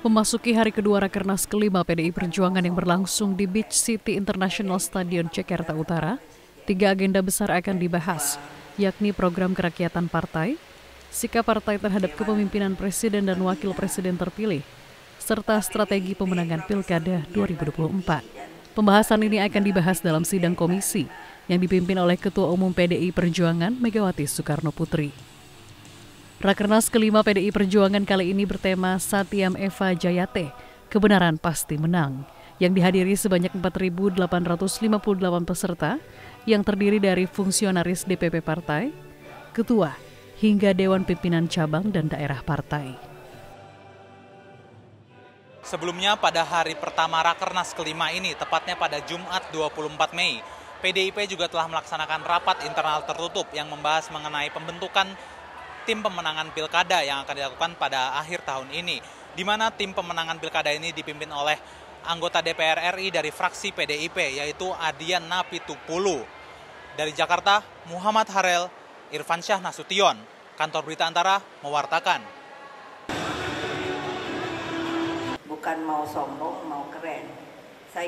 Memasuki hari kedua Rakernas kelima PDI Perjuangan yang berlangsung di Beach City International Stadium Jakarta Utara, tiga agenda besar akan dibahas, yakni program kerakyatan partai, sikap partai terhadap kepemimpinan presiden dan wakil presiden terpilih, serta strategi pemenangan Pilkada 2024. Pembahasan ini akan dibahas dalam sidang komisi yang dipimpin oleh Ketua Umum PDI Perjuangan Megawati Soekarno Putri. Rakernas kelima PDI Perjuangan kali ini bertema Satyam Eva Jayate, Kebenaran Pasti Menang, yang dihadiri sebanyak 4.858 peserta yang terdiri dari fungsionaris DPP Partai, Ketua, hingga Dewan Pimpinan Cabang dan Daerah Partai. Sebelumnya pada hari pertama Rakernas kelima ini, tepatnya pada Jumat 24 Mei, PDIP juga telah melaksanakan rapat internal tertutup yang membahas mengenai pembentukan tim pemenangan pilkada yang akan dilakukan pada akhir tahun ini. Di mana tim pemenangan pilkada ini dipimpin oleh anggota DPR RI dari fraksi PDIP yaitu Adian Napitupulu. Dari Jakarta, Muhammad Harel, Irfan Syah Nasution, Kantor Berita Antara mewartakan. Bukan mau sombong, mau keren.